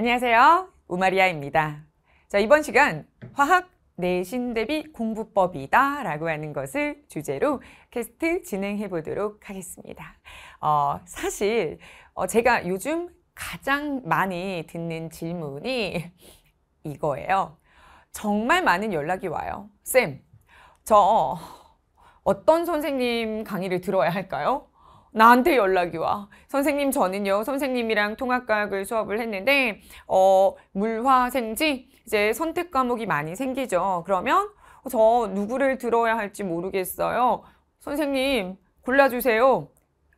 안녕하세요. 우마리아입니다. 자, 이번 시간 화학 내신 대비 공부법이다 라고 하는 것을 주제로 캐스트 진행해 보도록 하겠습니다. 어, 사실 어, 제가 요즘 가장 많이 듣는 질문이 이거예요. 정말 많은 연락이 와요. 쌤, 저 어떤 선생님 강의를 들어야 할까요? 나한테 연락이 와. 선생님, 저는요, 선생님이랑 통합과학을 수업을 했는데, 어, 물화, 생지, 이제 선택 과목이 많이 생기죠. 그러면, 저 누구를 들어야 할지 모르겠어요. 선생님, 골라주세요.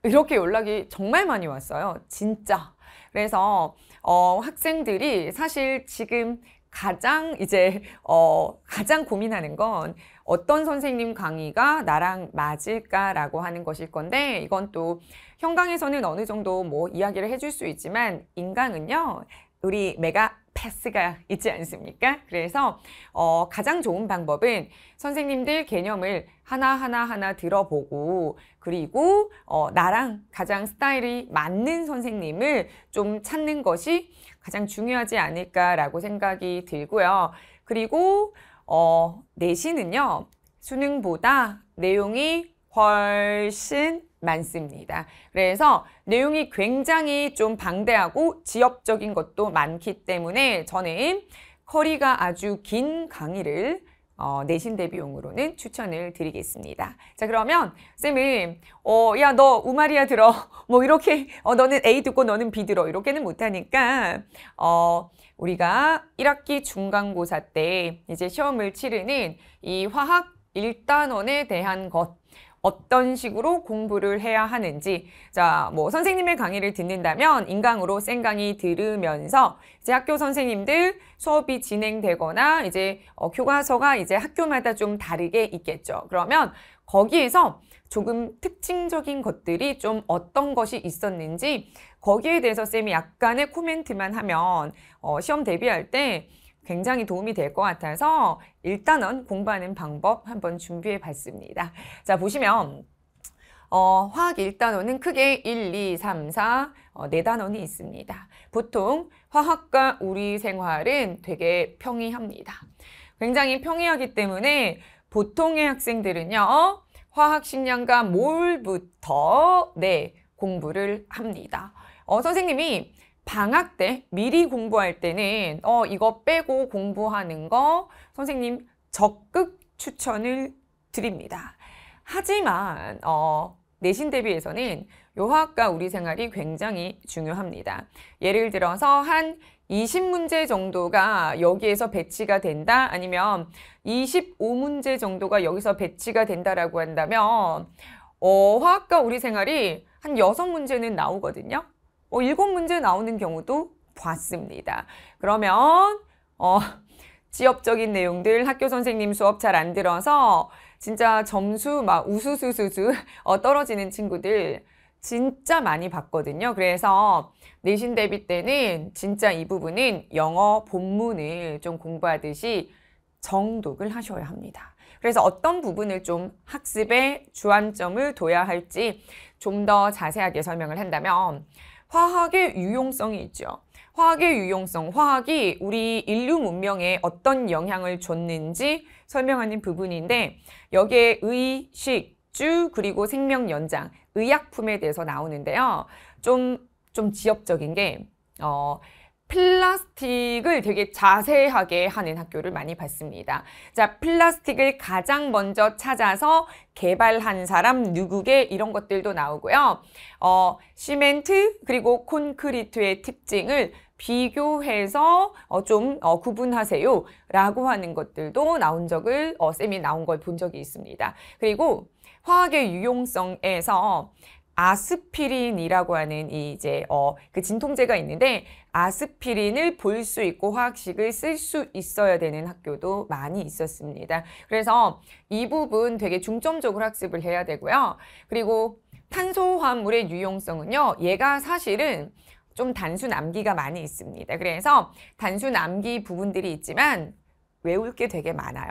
이렇게 연락이 정말 많이 왔어요. 진짜. 그래서, 어, 학생들이 사실 지금 가장 이제, 어, 가장 고민하는 건, 어떤 선생님 강의가 나랑 맞을까라고 하는 것일 건데 이건 또 현강에서는 어느 정도 뭐 이야기를 해줄 수 있지만 인강은요 우리 메가 패스가 있지 않습니까? 그래서 어, 가장 좋은 방법은 선생님들 개념을 하나하나 하나 들어보고 그리고 어, 나랑 가장 스타일이 맞는 선생님을 좀 찾는 것이 가장 중요하지 않을까라고 생각이 들고요. 그리고 어, 내신은요. 수능보다 내용이 훨씬 많습니다. 그래서 내용이 굉장히 좀 방대하고 지엽적인 것도 많기 때문에 저는 커리가 아주 긴 강의를 어, 내신 대비용으로는 추천을 드리겠습니다. 자 그러면 쌤은 어, 야너 우마리아 들어 뭐 이렇게 어, 너는 A 듣고 너는 B 들어 이렇게는 못하니까 어, 우리가 1학기 중간고사 때 이제 시험을 치르는 이 화학 1단원에 대한 것 어떤 식으로 공부를 해야 하는지 자, 뭐 선생님의 강의를 듣는다면 인강으로 생강이 들으면서 이제 학교 선생님들 수업이 진행되거나 이제 어, 교과서가 이제 학교마다 좀 다르게 있겠죠. 그러면 거기에서 조금 특징적인 것들이 좀 어떤 것이 있었는지 거기에 대해서 쌤이 약간의 코멘트만 하면 어, 시험 대비할 때 굉장히 도움이 될 것 같아서 일단은 공부하는 방법 한번 준비해 봤습니다. 자, 보시면 어, 화학 1단원은 크게 1, 2, 3, 4, 어, 4단원이 있습니다. 보통 화학과 우리 생활은 되게 평이합니다. 굉장히 평이하기 때문에 보통의 학생들은요, 화학 식량과 몰부터, 네, 공부를 합니다. 어, 선생님이 방학 때 미리 공부할 때는 어 이거 빼고 공부하는 거 선생님 적극 추천을 드립니다. 하지만 어 내신 대비해서는 요 학과 우리 생활이 굉장히 중요합니다. 예를 들어서 한 20문제 정도가 여기에서 배치가 된다 아니면 25문제 정도가 여기서 배치가 된다라고 한다면 어, 화학과 우리 생활이 한 6문제는 나오거든요. 어, 일곱 문제 나오는 경우도 봤습니다. 그러면 어, 지역적인 내용들 학교 선생님 수업 잘 안 들어서 진짜 점수 막 우수수수수 어, 떨어지는 친구들 진짜 많이 봤거든요. 그래서 내신 대비 때는 진짜 이 부분은 영어 본문을 좀 공부하듯이 정독을 하셔야 합니다. 그래서 어떤 부분을 좀 학습에 주안점을 둬야 할지 좀 더 자세하게 설명을 한다면 화학의 유용성이 있죠. 화학의 유용성, 화학이 우리 인류 문명에 어떤 영향을 줬는지 설명하는 부분인데 여기에 의식, 주 그리고 생명 연장, 의약품에 대해서 나오는데요. 좀, 좀 지엽적인 게, 어, 플라스틱을 되게 자세하게 하는 학교를 많이 봤습니다. 자, 플라스틱을 가장 먼저 찾아서 개발한 사람 누구게 이런 것들도 나오고요. 어, 시멘트 그리고 콘크리트의 특징을 비교해서 어, 좀 어, 구분하세요 라고 하는 것들도 나온 적을 어, 쌤이 나온 걸 본 적이 있습니다. 그리고 화학의 유용성에서 아스피린이라고 하는 이 이제 어그 진통제가 있는데 아스피린을 볼 수 있고 화학식을 쓸 수 있어야 되는 학교도 많이 있었습니다. 그래서 이 부분 되게 중점적으로 학습을 해야 되고요. 그리고 탄소화물의 유용성은요. 얘가 사실은 좀 단순 암기가 많이 있습니다. 그래서 단순 암기 부분들이 있지만 외울 게 되게 많아요.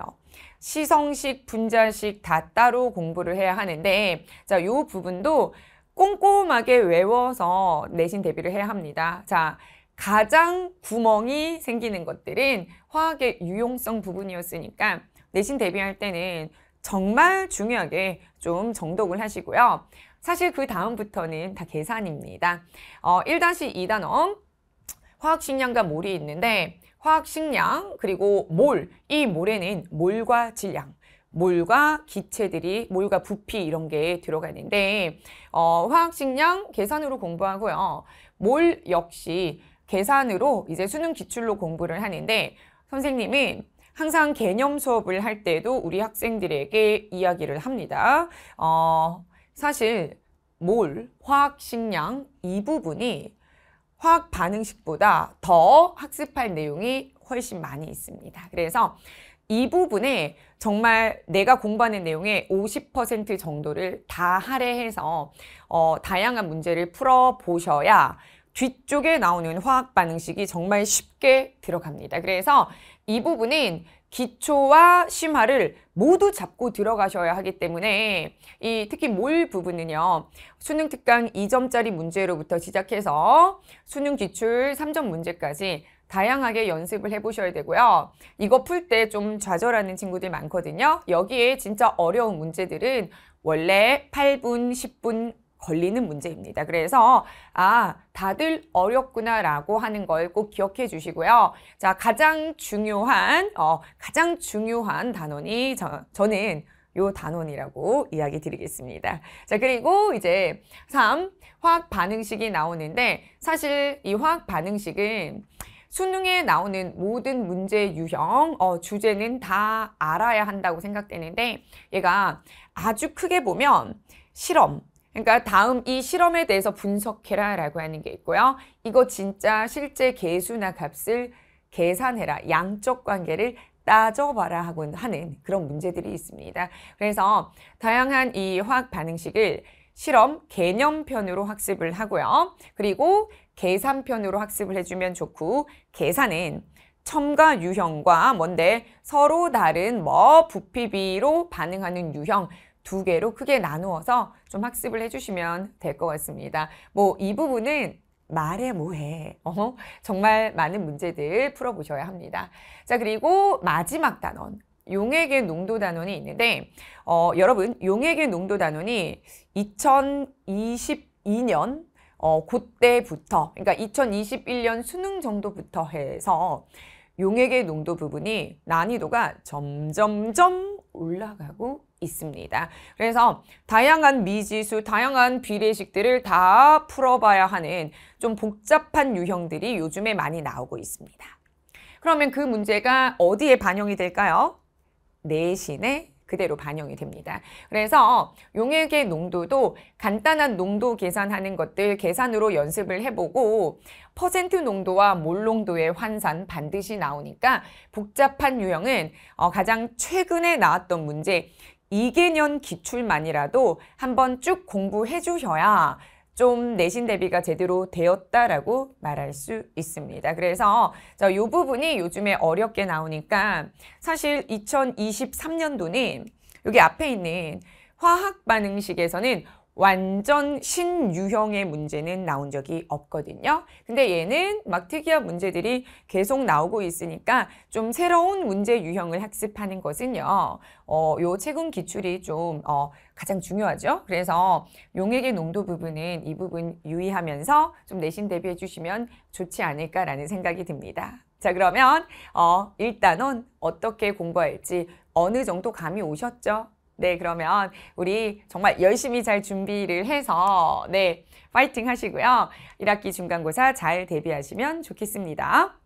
시성식, 분자식 다 따로 공부를 해야 하는데 자, 요 부분도 꼼꼼하게 외워서 내신 대비를 해야 합니다. 자, 가장 구멍이 생기는 것들은 화학의 유용성 부분이었으니까 내신 대비할 때는 정말 중요하게 좀 정독을 하시고요. 사실 그 다음부터는 다 계산입니다. 어, 1-2단원, 화학식량과 몰이 있는데 화학식량 그리고 몰, 이 몰에는 몰과 질량 몰과 기체들이 몰과 부피 이런 게 들어가는데 있 어, 화학식량 계산으로 공부하고요. 몰 역시 계산으로 이제 수능 기출로 공부를 하는데 선생님은 항상 개념 수업을 할 때도 우리 학생들에게 이야기를 합니다. 어, 사실 몰, 화학식량 이 부분이 화학 반응식보다 더 학습할 내용이 훨씬 많이 있습니다. 그래서 이 부분에 정말 내가 공부하는 내용의 50% 정도를 다 할애해서 어, 다양한 문제를 풀어보셔야 뒤쪽에 나오는 화학 반응식이 정말 쉽게 들어갑니다. 그래서 이 부분은 기초와 심화를 모두 잡고 들어가셔야 하기 때문에 이 특히 몰 부분은요. 수능 특강 2점짜리 문제로부터 시작해서 수능 기출 3점 문제까지 다양하게 연습을 해보셔야 되고요. 이거 풀 때 좀 좌절하는 친구들 많거든요. 여기에 진짜 어려운 문제들은 원래 8분, 10분 걸리는 문제입니다. 그래서 아 다들 어렵구나 라고 하는 걸 꼭 기억해 주시고요. 자 가장 중요한 어, 가장 중요한 단원이 저, 저는 요 단원이라고 이야기 드리겠습니다. 자, 그리고 이제 3. 화학 반응식이 나오는데 사실 이 화학 반응식은 수능에 나오는 모든 문제 유형, 어, 주제는 다 알아야 한다고 생각되는데 얘가 아주 크게 보면 실험, 그러니까 다음 이 실험에 대해서 분석해라 라고 하는 게 있고요. 이거 진짜 실제 개수나 값을 계산해라. 양적 관계를 따져봐라 하고 하는 그런 문제들이 있습니다. 그래서 다양한 이 화학 반응식을 실험 개념편으로 학습을 하고요. 그리고 계산편으로 학습을 해주면 좋고 계산은 첨가 유형과 뭔데 서로 다른 뭐 부피비로 반응하는 유형 두 개로 크게 나누어서 좀 학습을 해주시면 될 것 같습니다. 뭐 이 부분은 말해 뭐해. 어, 정말 많은 문제들 풀어보셔야 합니다. 자 그리고 마지막 단원 용액의 농도 단원이 있는데 어, 여러분 용액의 농도 단원이 2022년 어, 그때부터 그러니까 2021년 수능 정도부터 해서 용액의 농도 부분이 난이도가 점점점 올라가고 있습니다. 그래서 다양한 미지수, 다양한 비례식들을 다 풀어봐야 하는 좀 복잡한 유형들이 요즘에 많이 나오고 있습니다. 그러면 그 문제가 어디에 반영이 될까요? 내신에 그대로 반영이 됩니다. 그래서 용액의 농도도 간단한 농도 계산하는 것들 계산으로 연습을 해보고 퍼센트 농도와 몰 농도의 환산 반드시 나오니까 복잡한 유형은 어, 가장 최근에 나왔던 문제 2개년 기출만이라도 한번 쭉 공부해 주셔야 좀 내신 대비가 제대로 되었다라고 말할 수 있습니다. 그래서 이 부분이 요즘에 어렵게 나오니까 사실 2023년도는 여기 앞에 있는 화학 반응식에서는 완전 신유형의 문제는 나온 적이 없거든요. 근데 얘는 막 특이한 문제들이 계속 나오고 있으니까 좀 새로운 문제 유형을 학습하는 것은요. 어, 요 체군 기출이 좀 어, 가장 중요하죠. 그래서 용액의 농도 부분은 이 부분 유의하면서 좀 내신 대비해 주시면 좋지 않을까라는 생각이 듭니다. 자 그러면 어, 일단은 어떻게 공부할지 어느 정도 감이 오셨죠? 네, 그러면 우리 정말 열심히 잘 준비를 해서 네, 파이팅 하시고요. 1학기 중간고사 잘 대비하시면 좋겠습니다.